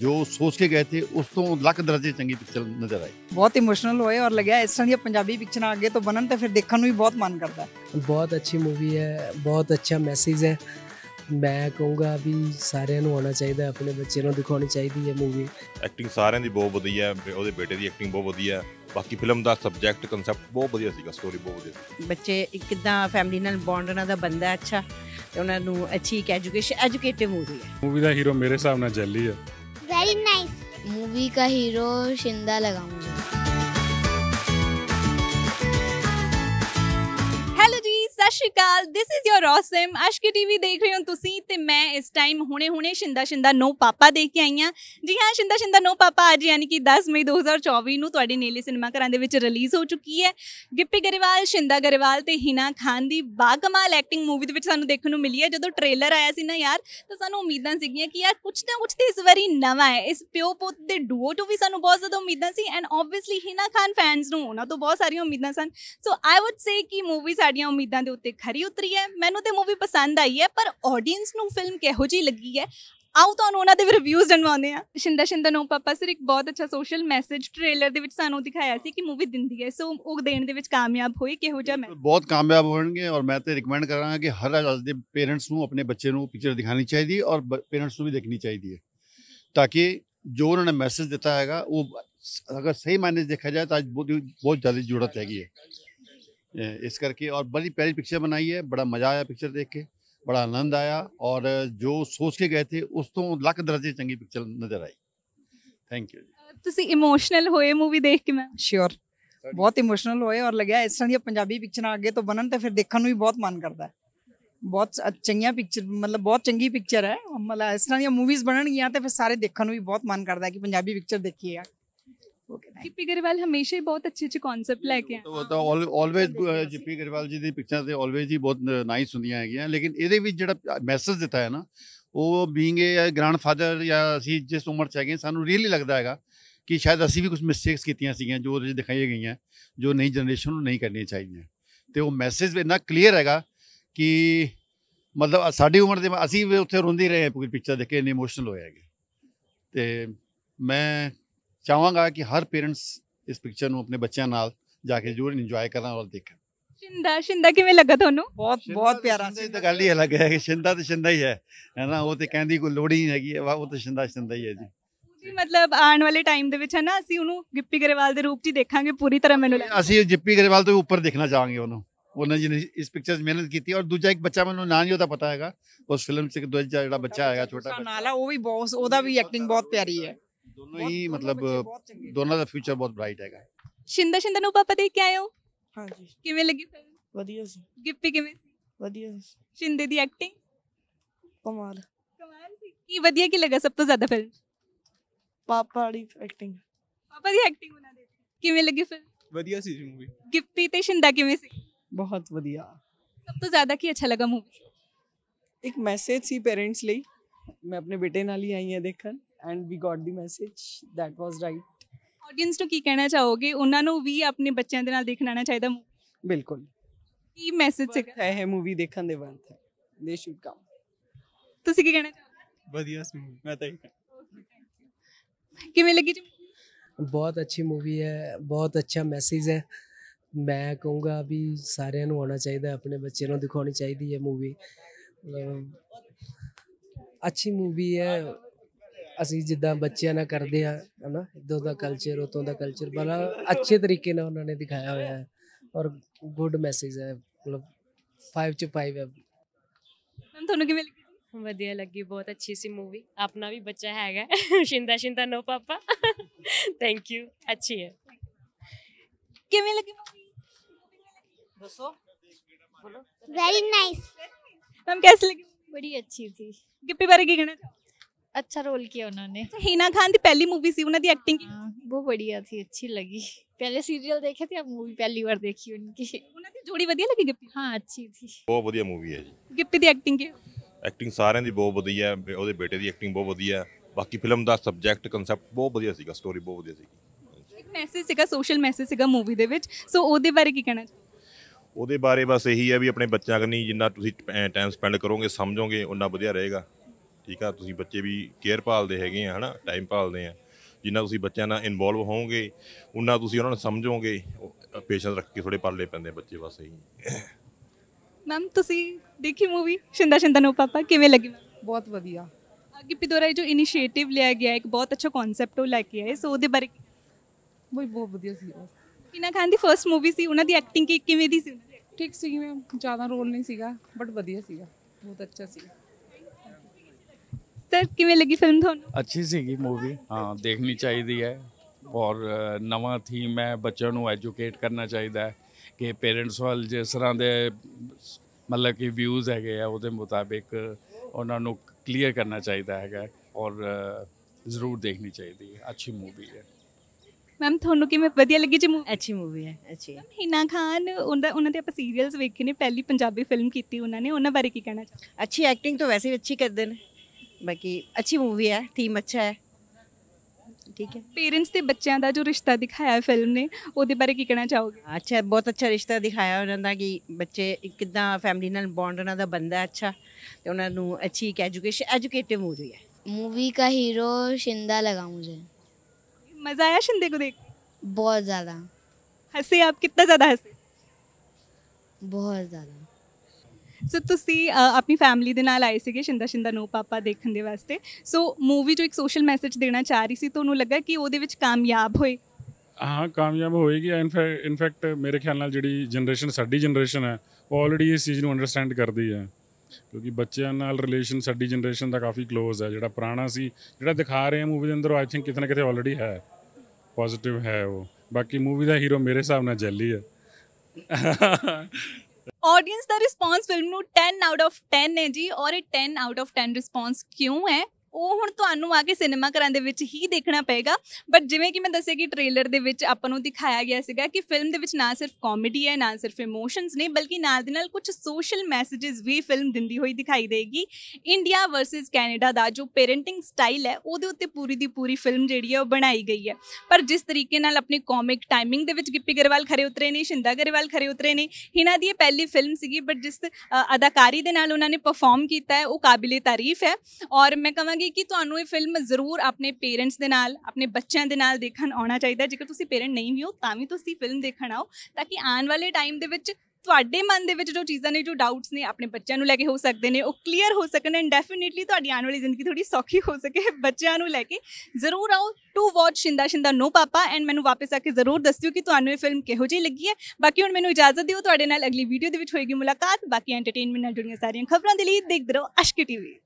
ਜੋ ਸੋਚ ਕੇ ਗਏ ਤੇ ਉਸ ਤੋਂ ਲੱਖ ਦਰਜੇ ਚੰਗੀ ਪਿਕਚਰ ਨਜ਼ਰ ਆਈ ਬਹੁਤ ਇਮੋਸ਼ਨਲ ਹੋਏ ਔਰ ਲੱਗਿਆ ਇਸ ਤਰ੍ਹਾਂ ਦੀ ਪੰਜਾਬੀ ਪਿਕਚਰਾਂ ਅੱਗੇ ਤੋਂ ਬਣਨ ਤੇ ਫਿਰ ਦੇਖਣ ਨੂੰ ਵੀ ਬਹੁਤ ਮਨ ਕਰਦਾ ਬਹੁਤ ਅੱਛੀ ਮੂਵੀ ਹੈ ਬਹੁਤ ਅੱਛਾ ਮੈਸੇਜ ਹੈ ਮੈਂ ਕਹੂੰਗਾ ਵੀ ਸਾਰਿਆਂ ਨੂੰ ਆਉਣਾ ਚਾਹੀਦਾ ਆਪਣੇ ਬੱਚੇ ਨੂੰ ਦਿਖਾਉਣੀ ਚਾਹੀਦੀ ਹੈ ਮੂਵੀ ਐਕਟਿੰਗ ਸਾਰਿਆਂ ਦੀ ਬਹੁਤ ਵਧੀਆ ਹੈ ਉਹਦੇ ਬੇਟੇ ਦੀ ਐਕਟਿੰਗ ਬਹੁਤ ਵਧੀਆ ਹੈ ਬਾਕੀ ਫਿਲਮ ਦਾ ਸਬਜੈਕਟ ਕਨਸੈਪਟ ਬਹੁਤ ਵਧੀਆ ਸੀਗਾ ਸਟੋਰੀ ਬਹੁਤ ਵਧੀਆ ਬੱਚੇ ਕਿਦਾਂ ਫੈਮਿਲੀ ਨਾਲ ਬੌਂਡ ਉਹਨਾਂ ਦਾ ਬੰਦਾ ਅੱਛਾ ਤੇ ਉਹਨਾਂ ਨੂੰ ਅੱਛੀ ਕੈਜੂਕੇਸ਼ਨ ਐਜੂਕੇਸ਼ਨ ਐਜੂਕੇਟਿਵ ਮੂਵੀ ਹੈ ਮੂਵੀ ਦਾ ਹੀਰੋ ਮੇਰੇ ਹਿਸਾਬ ਨਾਲ ਜੈਲੀ ਹੈ वेरी नाइस मूवी का हीरो शिंदा लगाऊंगी ਸ਼ਿਕਾਲ ਥਿਸ ਇਜ਼ ਯੋਰ ਔਸਮ ਅਸ਼ਕੀ ਟੀਵੀ ਦੇਖ ਰਹੇ ਹੋ ਤੁਸੀਂ ਤੇ ਮੈਂ ਇਸ ਟਾਈਮ ਹੁਣੇ-ਹੁਣੇ ਸ਼ਿੰਦਾ ਸ਼ਿੰਦਾ ਨੋ ਪਾਪਾ ਦੇਖ ਕੇ ਆਈ ਆ ਜੀ ਹਾਂ ਸ਼ਿੰਦਾ ਸ਼ਿੰਦਾ ਨੋ ਪਾਪਾ ਅੱਜ ਯਾਨੀ ਕਿ 10 ਮਈ 2024 ਨੂੰ ਤੁਹਾਡੇ ਨੇਲੇ ਸਿਨੇਮਾ ਘਰਾਂ ਦੇ ਵਿੱਚ ਰਿਲੀਜ਼ ਹੋ ਚੁੱਕੀ ਹੈ ਗਿੱਪੀ ਗਰੇਵਾਲ ਸ਼ਿੰਦਾ ਗਰੇਵਾਲ ਤੇ ਹਿਨਾ ਖਾਨ ਦੀ ਬਾਗਮਾਲ ਐਕਟਿੰਗ ਮੂਵੀ ਦੇ ਵਿੱਚ ਸਾਨੂੰ ਦੇਖਣ ਨੂੰ ਮਿਲੀ ਹੈ ਜਦੋਂ ਟ੍ਰੇਲਰ ਆਇਆ ਸੀ ਨਾ ਯਾਰ ਤਾਂ ਸਾਨੂੰ ਉਮੀਦਾਂ ਸੀਗੀਆਂ ਕਿ ਯਾਰ ਕੁਝ ਨਾ ਕੁਝ ਤੇ ਇਸ ਵਾਰੀ ਨਵਾਂ ਹੈ ਇਸ ਪਿਓ ਪੁੱਤ ਦੇ ਡੂਓ ਤੋਂ ਵੀ ਸਾਨੂੰ ਬਹੁਤ ਜ਼ਿਆਦਾ ਉਮੀਦਾਂ ਸੀ and obviously Hina Khan fans ਨੂੰ ਉਹਨਾਂ ਤੋਂ ਬਹੁਤ ਸਾਰੀਆਂ ਉਮੀਦਾਂ ਸਨ ਸੋ ਆਈ ਵੁੱਡ ਸੇ ਕਿ ਮੂਵੀ ਸਾਡੀਆਂ ਉਮੀਦਾਂ ਦੇ ਉੱਤੇ ਤੇ ਖਰੀ ਉਤਰੀ ਹੈ ਮੈਨੂੰ ਤੇ ਮੂਵੀ ਪਸੰਦ ਆਈ ਹੈ ਪਰ ਆਡੀਅנס ਨੂੰ ਫਿਲਮ ਕਿਹੋ ਜੀ ਲੱਗੀ ਹੈ ਆਓ ਤੁਹਾਨੂੰ ਉਹਨਾਂ ਦੇ ਵੀ ਰਿਵਿਊਜ਼ ਦਿਨਵਾਉਂਦੇ ਆ Shinda Shinda no papa sir ਇੱਕ ਬਹੁਤ ਅੱਛਾ ਸੋਸ਼ਲ ਮੈਸੇਜ ਟ੍ਰੇਲਰ ਦੇ ਵਿੱਚ ਸਾਨੂੰ ਦਿਖਾਇਆ ਸੀ ਕਿ ਮੂਵੀ ਦਿੰਦੀ ਹੈ ਸੋ ਉਹ ਦੇਣ ਦੇ ਵਿੱਚ ਕਾਮਯਾਬ ਹੋਈ ਕਿਹੋ ਜਿਹਾ ਮੈਂ ਬਹੁਤ ਕਾਮਯਾਬ ਹੋਣਗੇ ਔਰ ਮੈਂ ਤੇ ਰეკਮੈਂਡ ਕਰਾਂਗਾ ਕਿ ਹਰ ਅੱਜ ਦੇ ਪੇਰੈਂਟਸ ਨੂੰ ਆਪਣੇ ਬੱਚੇ ਨੂੰ ਪਿਕਚਰ ਦਿਖਾਣੀ ਚਾਹੀਦੀ ਹੈ ਔਰ ਪੇਰੈਂਟਸ ਨੂੰ ਵੀ ਦੇਖਣੀ ਚਾਹੀਦੀ ਹੈ ਤਾਂ ਕਿ ਜੋ ਉਹਨਾਂ ਨੇ ਮੈਸੇਜ ਦਿੱਤਾ ਹੈਗਾ ਉਹ ਅਗਰ ਸਹੀ ਮਾਇਨੇ ਦੇਖਿਆ ਜਾਏ ਤਾਂ ਅੱਜ ਬਹੁਤ ਬਹੁਤ ਜ਼ਿਆਦਾ ਜ਼ਰੂਰਤ ਹੈਗੀ ਹੈ ਇਸ ਕਰਕੇ ਔਰ ਬੜੀ प्यारी ਪਿਕਚਰ ਬਣਾਈ ਹੈ ਬੜਾ ਮਜ਼ਾ ਆਇਆ ਪਿਕਚਰ ਦੇਖ ਕੇ ਬੜਾ ਆਨੰਦ ਆਇਆ ਔਰ ਜੋ ਸੋਚ ਕੇ ਗਏ ਥੇ ਉਸ ਤੋਂ ਲੱਖ ਦਰਜੇ ਚੰਗੀ ਪਿਕਚਰ ਨਜ਼ਰ ਆਈ ਥੈਂਕ ਯੂ ਤੁਸੀਂ ਇਮੋਸ਼ਨਲ ਹੋਏ ਮੂਵੀ ਦੇਖ ਕੇ ਮੈਂ ਸ਼ੋਰ ਬਹੁਤ ਇਮੋਸ਼ਨਲ ਹੋਏ ਔਰ ਲੱਗਿਆ ਇਸ ਤਰ੍ਹਾਂ ਦੀ ਪੰਜਾਬੀ ਪਿਕਚਰਾਂ ਅੱਗੇ ਤੋਂ ਬਣਨ ਤੇ ਫਿਰ ਦੇਖਣ ਨੂੰ ਵੀ ਬਹੁਤ ਮਨ ਕਰਦਾ ਹੈ ਬਹੁਤ ਚੰਗੀਆਂ ਪਿਕਚਰ ਮਤਲਬ ਬਹੁਤ ਚੰਗੀ ਪਿਕਚਰ ਹੈ ਮਤਲਬ ਇਸ ਤਰ੍ਹਾਂ ਦੀਆਂ ਮੂਵੀਜ਼ ਬਣਨਗੀਆਂ ਤੇ ਫਿਰ ਸਾਰੇ ਦੇਖਣ ਨੂੰ ਵੀ ਬਹੁਤ ਮਨ ਕਰਦਾ ਹੈ ਕਿ ਪੰਜਾਬੀ ਪਿਕਚਰ ਦੇਖੀਏ ਆ ਜੀਪੀ ਗਰੇਵਾਲ ਹਮੇਸ਼ਾ ਹੀ ਬਹੁਤ ਅੱਛੇ ਅੱਛੇ ਕਨਸੈਪਟ ਲੈ ਕੇ ਆਏ ਉਹ ਤਾਂ ਆਲਵੇਜ਼ ਜੀਪੀ ਗਰੇਵਾਲ ਜੀ ਦੀ ਪਿਕਚਰ ਤੇ ਆਲਵੇਜ਼ ਹੀ ਬਹੁਤ ਨਾਈਸ ਹੁੰਦੀਆਂ ਹੈਗੀਆਂ ਲੇਕਿਨ ਇਹਦੇ ਵਿੱਚ ਜਿਹੜਾ ਮੈਸੇਜ ਦਿੱਤਾ ਹੈ ਨਾ ਉਹ ਬੀਇੰਗ ਏ ਗ੍ਰੈਂਡਫਾਦਰ ਜਾਂ ਅਸੀਂ ਜਿਸ ਉਮਰ 'ਚ ਹੈਗੇ ਸਾਨੂੰ ਰੀਅਲੀ ਲੱਗਦਾ ਹੈਗਾ ਕਿ ਸ਼ਾਇਦ ਅਸੀਂ ਵੀ ਕੁਝ ਮਿਸਟੇਕਸ ਕੀਤੀਆਂ ਸੀਗੀਆਂ ਜੋ ਉਹਦੇ ਦਿਖਾਈਆਂ ਗਈਆਂ ਜੋ ਨਈ ਜਨਰੇਸ਼ਨ ਨੂੰ ਨਹੀਂ ਕਰਨੀਆਂ ਚਾਹੀਦੀਆਂ ਤੇ ਉਹ ਮੈਸੇਜ ਇੰਨਾ ਕਲੀਅਰ ਹੈਗਾ ਕਿ ਮਤਲਬ ਸਾਡੀ ਉਮਰ ਦੇ ਅਸੀਂ ਵੀ ਉੱਥੇ ਰੋਂਦੇ ਰਹੇ ਪਿਕਚਰ ਦੇਖ ਕੇ ਇਮੋਸ਼ਨਲ ਹੋਏ ਹੈਗੇ ਤੇ ਮੈਂ ਚਾਹਾਂਗਾ ਕਿ ਹਰ ਪੇਰੈਂਟਸ ਇਸ ਪਿਕਚਰ ਨੂੰ ਆਪਣੇ ਬੱਚਿਆਂ ਨਾਲ ਜਾ ਕੇ ਜ਼ਰੂਰ ਇੰਜੋਏ ਕਰਨ ਔਰ ਦੇਖਣ ਸ਼ਿੰਦਾ ਸ਼ਿੰਦਾ ਕਿਵੇਂ ਲੱਗਾ ਤੁਹਾਨੂੰ ਬਹੁਤ ਬਹੁਤ ਪਿਆਰਾ ਸੀ ਤਾਂ ਗੱਲ ਹੀ ਅਲੱਗ ਹੈ ਕਿ ਸ਼ਿੰਦਾ ਤਾਂ ਸ਼ਿੰਦਾ ਹੀ ਹੈ ਹੈ ਨਾ ਉਹ ਤੇ ਕਹਿੰਦੀ ਕੋਈ ਲੋੜ ਹੀ ਨਹੀਂ ਹੈਗੀ ਉਹ ਤਾਂ ਸ਼ਿੰਦਾ ਸ਼ਿੰਦਾ ਹੀ ਹੈ ਜੀ ਜੀ ਮਤਲਬ ਆਉਣ ਵਾਲੇ ਟਾਈਮ ਦੇ ਵਿੱਚ ਹੈ ਨਾ ਅਸੀਂ ਉਹਨੂੰ ਗਿੱਪੀ ਗਰੇਵਾਲ ਦੇ ਰੂਪ 'ਚ ਦੇਖਾਂਗੇ ਪੂਰੀ ਤਰ੍ਹਾਂ ਮੈਨੂੰ ਲੱਗਦਾ ਅਸੀਂ ਗਿੱਪੀ ਗਰੇਵਾਲ ਤੋਂ ਉੱਪਰ ਦੇਖਣਾ ਚਾਹਾਂਗੇ ਉਹਨੂੰ ਉਹਨਾਂ ਜੀ ਨੇ ਇਸ ਪਿਕਚਰ 'ਚ ਮਿਹਨਤ ਕੀਤੀ ਔਰ ਦੂਜਾ ਇੱਕ ਬੱਚਾ ਮੈਨੂੰ ਨਾਂ ਨਹੀਂ ਉਹਦਾ ਪਤਾ ਹੈਗਾ ਉਸ ਫਿਲਮ 'ਚ ਇੱਕ ਦੂਜਾ ਜਿਹੜਾ ਬੱਚਾ ਹੈਗਾ ਛੋਟਾ ਨਾਲ ਆ ਉਹ ਵੀ ਬਹੁਤ ਉਹਦਾ ਵੀ ਐਕਟਿੰਗ ਬਹੁਤ ਪਿਆਰੀ ਹੈ ਦੋਨੋਂ ਹੀ ਮਤਲਬ ਦੋਨਾਂ ਦਾ ਫਿਊਚਰ ਬਹੁਤ ਬ੍ਰਾਈਟ ਹੈਗਾ ਸ਼ਿੰਦਾ ਸ਼ਿੰਦਾ ਨੂੰ ਪਾਪਾ ਦੇਖ ਕੇ ਆਏ ਹੋ ਹਾਂਜੀ ਕਿਵੇਂ ਲੱਗੀ ਫਿਲਮ ਵਧੀਆ ਸੀ ਗਿੱਪੀ ਕਿਵੇਂ ਸੀ ਵਧੀਆ ਸੀ ਸ਼ਿੰਦੇ ਦੀ ਐਕਟਿੰਗ ਕਮਾਲ ਕਮਾਲ ਸੀ ਕੀ ਵਧੀਆ ਕੀ ਲੱਗਾ ਸਭ ਤੋਂ ਜ਼ਿਆਦਾ ਫਿਲਮ ਪਾਪਾ ਦੀ ਐਕਟਿੰਗ ਪਾਪਾ ਦੀ ਐਕਟਿੰਗ ਬਣਾ ਦੇ ਕਿਵੇਂ ਲੱਗੀ ਫਿਲਮ ਵਧੀਆ ਸੀ ਜੀ ਮੂਵੀ ਗਿੱਪੀ ਤੇ ਸ਼ਿੰਦਾ ਕਿਵੇਂ ਸੀ ਬਹੁਤ ਵਧੀਆ ਸਭ ਤੋਂ ਜ਼ਿਆਦਾ ਕੀ ਅੱਛਾ ਲੱਗਾ ਮੂਵੀ ਇੱਕ ਮੈਸੇਜ ਸੀ ਪੇਰੈਂਟਸ ਲਈ ਮੈਂ ਆਪਣੇ ਬੇਟੇ ਨਾਲ ਹੀ ਆਈ ਹਾਂ ਦੇਖਣ and we got the message that was right audience ਨੂੰ ਕੀ ਕਹਿਣਾ ਚਾਹੋਗੇ ਉਹਨਾਂ ਨੂੰ ਵੀ ਆਪਣੇ ਬੱਚਿਆਂ ਦੇ ਨਾਲ ਦੇਖਣਾ ਆਣਾ ਚਾਹੀਦਾ ਬਿਲਕੁਲ ਕੀ ਮੈਸੇਜ ਸਿੱਖਿਆ ਹੈ ਮੂਵੀ ਦੇਖਣ ਦੇ ਬਾਅਦ ਦੇ ਸ਼ੁੱਡ ਕਮ ਤੁਸੀਂ ਕੀ ਕਹਿਣਾ ਚਾਹੋਗੇ ਵਧੀਆ ਸੀ ਮੂਵੀ ਮੈਂ ਤਾਂ ਕਿਵੇਂ ਲੱਗੀ ਜੀ ਬਹੁਤ ਅੱਛੀ ਮੂਵੀ ਹੈ ਬਹੁਤ ਅੱਛਾ ਮੈਸੇਜ ਹੈ ਮੈਂ ਕਹੂੰਗਾ ਵੀ ਸਾਰਿਆਂ ਨੂੰ ਆਉਣਾ ਚਾਹੀਦਾ ਆਪਣੇ ਬੱਚੇ ਨੂੰ ਦਿਖਾਉਣੀ ਚਾਹੀਦੀ ਹੈ ਮੂਵੀ ਅੱਛੀ ਮੂਵੀ ਹੈ ਅਸੀਂ ਜਿੱਦਾਂ ਬੱਚਿਆਂ ਨਾਲ ਕਰਦੇ ਆ ਹਨਾ ਇਦੋਂ ਦਾ ਕਲਚਰ ਉਤੋਂ ਦਾ ਕਲਚਰ ਬੜਾ ਅੱਛੇ ਤਰੀਕੇ ਨਾਲ ਉਹਨਾਂ ਨੇ ਦਿਖਾਇਆ ਹੋਇਆ ਹੈ ਔਰ ਗੁੱਡ ਮੈਸੇਜ ਹੈ ਮਤਲਬ 5 ਚ 5 ਹੈ ਮੈਂ ਤੁਹਾਨੂੰ ਕਿਵੇਂ ਲੱਗੀ ਵਧੀਆ ਲੱਗੀ ਬਹੁਤ ਅੱਛੀ ਸੀ ਮੂਵੀ ਆਪਣਾ ਵੀ ਬੱਚਾ ਹੈਗਾ Shinda Shinda no papa thank you ਅੱਛੀ ਹੈ ਕਿਵੇਂ ਲੱਗੀ ਮੂਵੀ ਦੱਸੋ ਬੋਲੋ ਵੈਰੀ ਨਾਈਸ ਮੈਮ ਕਿਵੇਂ ਲੱਗੀ ਬੜੀ ਅੱਛੀ ਸੀ ਗਿੱਪੀ ਬਾਰੇ ਕੀ ਕਹਿਣਾ ਚਾਹੋ ਅੱਛਾ ਰੋਲ अच्छा रोल किया उन्होंने हिना खान की पहली मूवी थी उन्होंने एक्टिंग वो बढ़िया थी अच्छी लगी पहले सीरियल देखे थे अब मूवी पहली बार देखी ਉਹਨਾਂ ਦੀ ਜੋੜੀ ਵਧੀਆ ਲੱਗੀ ਗਿੱਪੀ ਹਾਂ ਅੱਛੀ ਸੀ ਬਹੁਤ ਵਧੀਆ ਮੂਵੀ ਹੈ ਜੀ ਗਿੱਪੀ ਦੀ ਐਕਟਿੰਗ ਕੀ ਐਕਟਿੰਗ ਸਾਰਿਆਂ ਦੀ ਬਹੁਤ ਵਧੀਆ ਹੈ ਉਹਦੇ ਬੇਟੇ ਦੀ ਐਕਟਿੰਗ ਬਹੁਤ ਵਧੀਆ ਹੈ ਬਾਕੀ ਫਿਲਮ ਦਾ ਸਬਜੈਕਟ ਕਨਸੈਪਟ ਬਹੁਤ ਵਧੀਆ ਸੀਗਾ ਸਟੋਰੀ ਬਹੁਤ ਵਧੀਆ ਸੀਗੀ ਇੱਕ ਮੈਸੇਜ ਸੀਗਾ ਸੋਸ਼ਲ ਮੈਸੇਜ ਸੀਗਾ ਮੂਵੀ ਦੇ ਵਿੱਚ ਸੋ ਉਹਦੇ ਬਾਰੇ ਕੀ ਕਹਿਣਾ ਉਹਦੇ ਬਾਰੇ ਬਸ ਇਹੀ ਹੈ ਵੀ ਆਪਣੇ ਬੱਚਿਆਂ ਕਨੀ ਜਿੰਨਾ ਤੁਸੀਂ ਟਾਈਮ ਸਪੈਂਡ ਕਰੋਗੇ ਸਮਝੋਗੇ ਉਨਾ ਵਧੀਆ ਰਹੇਗਾ ਠੀਕ ਆ ਤੁਸੀਂ ਬੱਚੇ ਵੀ ਕੇਅਰ ਪਾਲਦੇ ਹੈਗੇ ਆ ਹਨਾ ਟਾਈਮ ਪਾਲਦੇ ਆ ਜਿੰਨਾ ਤੁਸੀਂ ਬੱਚਿਆਂ ਨਾਲ ਇਨਵੋਲਵ ਹੋਵੋਗੇ ਉਹਨਾਂ ਤੁਸੀਂ ਉਹਨਾਂ ਨੂੰ ਸਮਝੋਗੇ ਪੇਸ਼ੈਂਟ ਰੱਖ ਕੇ ਥੋੜੇ ਪਰਲੇ ਪੈਂਦੇ ਬੱਚੇ ਵਾਸਤੇ ਹੀ ਮੈਮ ਤੁਸੀਂ ਦੇਖੀ movie Shinda Shinda no papa ਕਿਵੇਂ ਲੱਗੀ ਬਹੁਤ ਵਧੀਆ ਗਿੱਪੀ ਦੁਆਰਾ ਜੋ ਇਨੀਸ਼ੀਏਟਿਵ ਲਿਆ ਗਿਆ ਇੱਕ ਬਹੁਤ ਅੱਛਾ ਕਨਸੈਪਟ ਉਹ ਲੈ ਕੇ ਆਏ ਸੋ ਉਹਦੇ ਬਾਰੇ ਬਹੁਤ ਬਹੁਤ ਵਧੀਆ ਸੀ ਕਿਨਾ ਖਾਨ ਦੀ ਫਰਸਟ ਮੂਵੀ ਸੀ ਉਹਨਾਂ ਦੀ ਐਕਟਿੰਗ ਕਿਵੇਂ ਦੀ ਸੀ ਠੀਕ ਸੀ ਮੈਮ ਜ਼ਿਆਦਾ ਰੋਲ ਨਹੀਂ ਸੀਗਾ ਬਟ ਵਧੀਆ ਸੀਗਾ ਬਹੁਤ ਅੱਛਾ ਸੀ ਸਰ ਕਿਵੇਂ ਲੱਗੀ ਫਿਲਮ ਤੁਹਾਨੂੰ ਅੱਛੀ ਸੀਗੀ ਮੂਵੀ ਹਾਂ ਦੇਖਣੀ ਚਾਹੀਦੀ ਹੈ ਔਰ ਨਵਾਂ ਥੀਮ ਹੈ ਬੱਚਿਆਂ ਨੂੰ ਐਜੂਕੇਟ ਕਰਨਾ ਚਾਹੀਦਾ ਹੈ ਕਿ ਪੇਰੈਂਟਸ ਵੱਲ ਜਿਸ ਤਰ੍ਹਾਂ ਦੇ ਮਤਲਬ ਕਿ ਵਿਊਜ਼ ਹੈਗੇ ਆ ਉਹਦੇ ਮੁਤਾਬਿਕ ਉਹਨਾਂ ਨੂੰ ਕਲੀਅਰ ਕਰਨਾ ਚਾਹੀਦਾ ਹੈਗਾ ਔਰ ਜ਼ਰੂਰ ਦੇਖਣੀ ਚਾਹੀਦੀ ਹੈ ਅੱਛੀ ਮੂਵੀ ਹੈ ਮੈਮ ਤੁਹਾਨੂੰ ਕਿਵੇਂ ਵਧੀਆ ਲੱਗੀ ਜੀ ਮੂਵੀ ਅੱਛੀ ਮੂਵੀ ਹੈ ਅੱਛੀ ਹਿਨਾ ਖਾਨ ਉਹਨਾਂ ਉਹਨਾਂ ਦੇ ਆਪਾਂ ਸੀਰੀਅਲਸ ਵੇਖੇ ਨੇ ਪਹਿਲੀ ਪੰਜਾਬੀ ਫਿਲਮ ਕੀਤੀ ਉਹਨਾਂ ਨੇ ਉਹਨਾਂ ਬਾਰੇ ਕੀ ਕਹਿਣਾ ਚਾਹੁੰਦੇ ਅੱਛੀ ਐਕਟਿੰਗ ਤਾਂ ਵੈਸੇ ਵੀ ਅੱਛੀ ਕਰਦੇ ਨੇ ਬਾਕੀ ਅੱਛੀ ਮੂਵੀ ਹੈ ਥੀਮ ਅੱਛਾ ਹੈ ਠੀਕ ਹੈ ਪੇਰੈਂਟਸ ਤੇ ਬੱਚਿਆਂ ਦਾ ਜੋ ਰਿਸ਼ਤਾ ਦਿਖਾਇਆ ਹੈ ਫਿਲਮ ਨੇ ਉਹਦੇ ਬਾਰੇ ਕੀ ਕਹਿਣਾ ਚਾਹੋਗੇ ਅੱਛਾ ਬਹੁਤ ਅੱਛਾ ਰਿਸ਼ਤਾ ਦਿਖਾਇਆ ਉਹਨਾਂ ਦਾ ਕਿ ਬੱਚੇ ਕਿਦਾਂ ਫੈਮਿਲੀ ਨਾਲ ਬੌਂਡ ਉਹਨਾਂ ਦਾ ਬੰਦਾ ਅੱਛਾ ਤੇ ਉਹਨਾਂ ਨੂੰ ਅੱਛੀ ਐਜੂਕੇਸ਼ਨ ਐਜੂਕੇਟਿਵ ਮੂਵੀ ਹੈ ਮੂਵੀ ਦਾ ਹੀਰੋ ਸ਼ਿੰਦਾ ਲਗਾ मुझे ਮਜ਼ਾ ਆਇਆ ਸ਼ਿੰਦੇ ਕੋ ਦੇਖ ਬਹੁਤ ਜ਼ਿਆਦਾ हंसे ਆਪ ਕਿੰਨਾ ਜ਼ਿਆਦਾ हंसे ਬਹੁਤ ਜ਼ਿਆਦਾ ਸੋ ਤੁਸੀਂ ਆਪਣੀ ਫੈਮਿਲੀ ਦੇ ਨਾਲ ਆਏ ਸੀਗੇ ਸ਼ਿੰਦਾ ਸ਼ਿੰਦਾ ਨੋ ਪਾਪਾ ਦੇਖਣ ਦੇ ਵਾਸਤੇ ਸੋ ਮੂਵੀ ਜੋ ਇੱਕ ਸੋਸ਼ਲ ਮੈਸੇਜ ਦੇਣਾ ਚਾਹ ਰਹੀ ਸੀ ਤੁਹਾਨੂੰ ਲੱਗਾ ਕਿ ਉਹਦੇ ਵਿੱਚ ਕਾਮਯਾਬ ਹੋਏ ਹਾਂ ਕਾਮਯਾਬ ਹੋਏਗੀ ਇਨਫੈਕਟ ਮੇਰੇ ਖਿਆਲ ਨਾਲ ਜਿਹੜੀ ਜਨਰੇਸ਼ਨ ਸਾਡੀ ਜਨਰੇਸ਼ਨ ਹੈ ਉਹ ਆਲਰੇਡੀ ਇਸ ਚੀਜ਼ ਨੂੰ ਅੰਡਰਸਟੈਂਡ ਕਰਦੀ ਹੈ ਕਿਉਂਕਿ ਬੱਚਿਆਂ ਨਾਲ ਰਿਲੇਸ਼ਨ ਸਾਡੀ ਜਨਰੇਸ਼ਨ ਦਾ ਕਾਫੀ ক্লোਜ਼ ਹੈ ਜਿਹੜਾ ਪੁਰਾਣਾ ਸੀ ਜਿਹੜਾ ਦਿਖਾ ਰਹੇ ਆ ਮੂਵੀ ਦੇ ਅੰਦਰ ਆਈ ਥਿੰਕ ਕਿਤੇ ਨਾ ਕਿਤੇ ਆਲਰੇਡੀ ਹੈ ਪੋਜ਼ਿਟਿਵ ਹੈ ਉਹ ਬਾਕੀ ਮੂਵੀ ਦਾ ਹੀਰੋ ਮੇਰੇ ਹਿਸਾਬ ਨਾਲ ਜੈਲੀ ਹੈ ਆਡੀਅנס ਦਾ ਰਿਸਪੌਂਸ ਫਿਲਮ ਨੂੰ 10 ਆਊਟ ਆਫ 10 ਹੈ ਜੀ ਔਰ ਇਹ 10 ਆਊਟ ਆਫ 10 ਰਿਸਪੌਂਸ ਕਿਉਂ ਹੈ ਉਹ ਹੁਣ ਤੁਹਾਨੂੰ ਆ ਕੇ ਸਿਨੇਮਾ ਘਰਾਂ ਦੇ ਵਿੱਚ ਹੀ ਦੇਖਣਾ ਪਏਗਾ ਬਟ ਜਿਵੇਂ ਕਿ ਮੈਂ ਦੱਸਿਆ ਕਿ ਟ੍ਰੇਲਰ ਦੇ ਵਿੱਚ ਆਪਾਂ ਨੂੰ ਦਿਖਾਇਆ ਗਿਆ ਸੀਗਾ ਕਿ ਫਿਲਮ ਦੇ ਵਿੱਚ ਨਾ ਸਿਰਫ ਕਾਮੇਡੀ ਹੈ ਨਾ ਸਿਰਫ ਇਮੋਸ਼ਨਸ ਨੇ ਬਲਕਿ ਨਾਲ ਦੇ ਨਾਲ ਕੁਝ ਸੋਸ਼ਲ ਮੈਸੇजेस ਵੀ ਫਿਲਮ ਦਿੰਦੀ ਹੋਈ ਦਿਖਾਈ ਦੇਗੀ ਇੰਡੀਆ ਵਰਸਸ ਕੈਨੇਡਾ ਦਾ ਜੋ ਪੇਰੈਂਟਿੰਗ ਸਟਾਈਲ ਹੈ ਉਹਦੇ ਉੱਤੇ ਪੂਰੀ ਦੀ ਪੂਰੀ ਫਿਲਮ ਜਿਹੜੀ ਹੈ ਉਹ ਬਣਾਈ ਗਈ ਹੈ ਪਰ ਜਿਸ ਤਰੀਕੇ ਨਾਲ ਆਪਣੀ ਕਾਮਿਕ ਟਾਈਮਿੰਗ ਦੇ ਵਿੱਚ ਗਿੱਪੀ ਗਰੇਵਾਲ ਖਰੇ ਉਤਰੇ ਨੇ ਸ਼ਿੰਦਾ ਗਰੇਵਾਲ ਖਰੇ ਉਤਰੇ ਨੇ ਇਹਨਾਂ ਦੀ ਇਹ ਪਹਿਲੀ ਫਿਲਮ ਸੀਗੀ ਬਟ ਜਿਸ ਅਦਾਕਾਰੀ ਦੇ ਨਾਲ ਉਹਨਾਂ ਨੇ ਪਰਫਾਰਮ ਕੀਤਾ ਹੈ ਉਹ ਕਾਬਿਲੇ ਤਾਰੀਫ ਹੈ ਔਰ ਮੈਂ ਕਹਾਂ ਕਹਾਂਗੀ ਕਿ ਤੁਹਾਨੂੰ ਇਹ ਫਿਲਮ ਜ਼ਰੂਰ ਆਪਣੇ ਪੇਰੈਂਟਸ ਦੇ ਨਾਲ ਆਪਣੇ ਬੱਚਿਆਂ ਦੇ ਨਾਲ ਦੇਖਣ ਆਉਣਾ ਚਾਹੀਦਾ ਜੇਕਰ ਤੁਸੀਂ ਪੇਰੈਂਟ ਨਹੀਂ ਵੀ ਹੋ ਤਾਂ ਵੀ ਤੁਸੀਂ ਫਿਲਮ ਦੇਖਣ ਆਓ ਤਾਂ ਕਿ ਆਉਣ ਵਾਲੇ ਟਾਈਮ ਦੇ ਵਿੱਚ ਤੁਹਾਡੇ ਮਨ ਦੇ ਵਿੱਚ ਜੋ ਚੀਜ਼ਾਂ ਨੇ ਜੋ ਡਾਊਟਸ ਨੇ ਆਪਣੇ ਬੱਚਿਆਂ ਨੂੰ ਲੈ ਕੇ ਹੋ ਸਕਦੇ ਨੇ ਉਹ ਕਲੀਅਰ ਹੋ ਸਕਣ ਐਂਡ ਡੈਫੀਨਿਟਲੀ ਤੁਹਾਡੀ ਆਉਣ ਵਾਲੀ ਜ਼ਿੰਦਗੀ ਥੋੜੀ ਸੌਖੀ ਹੋ ਸਕੇ ਬੱਚਿਆਂ ਨੂੰ ਲੈ ਕੇ ਜ਼ਰੂਰ ਆਓ to watch Shinda Shinda no papa and ਮੈਨੂੰ ਵਾਪਸ ਆ ਕੇ ਜ਼ਰੂਰ ਦੱਸਿਓ ਕਿ ਤੁਹਾਨੂੰ ਇਹ ਫਿਲਮ ਕਿਹੋ ਜਿਹੀ ਲੱਗੀ ਹੈ ਬਾਕੀ ਹੁਣ ਮੈਨੂੰ ਇਜਾਜ਼ਤ ਦਿਓ ਤੁਹਾਡੇ ਨਾਲ ਅਗਲੀ ਵੀਡੀਓ ਦੇ ਵਿੱਚ ਹੋਏਗੀ ਮੁਲਾਕਾਤ ਬਾਕੀ ਐਂਟਰਟੇਨਮੈਂਟ ਨਾਲ ਜੁੜੀਆਂ ਸਾਰੀਆਂ ਖਬਰਾਂ ਦੇ ਲਈ ਦੇਖਦੇ ਰਹੋ ਅਸ਼ਕੀ ਟੀਵੀ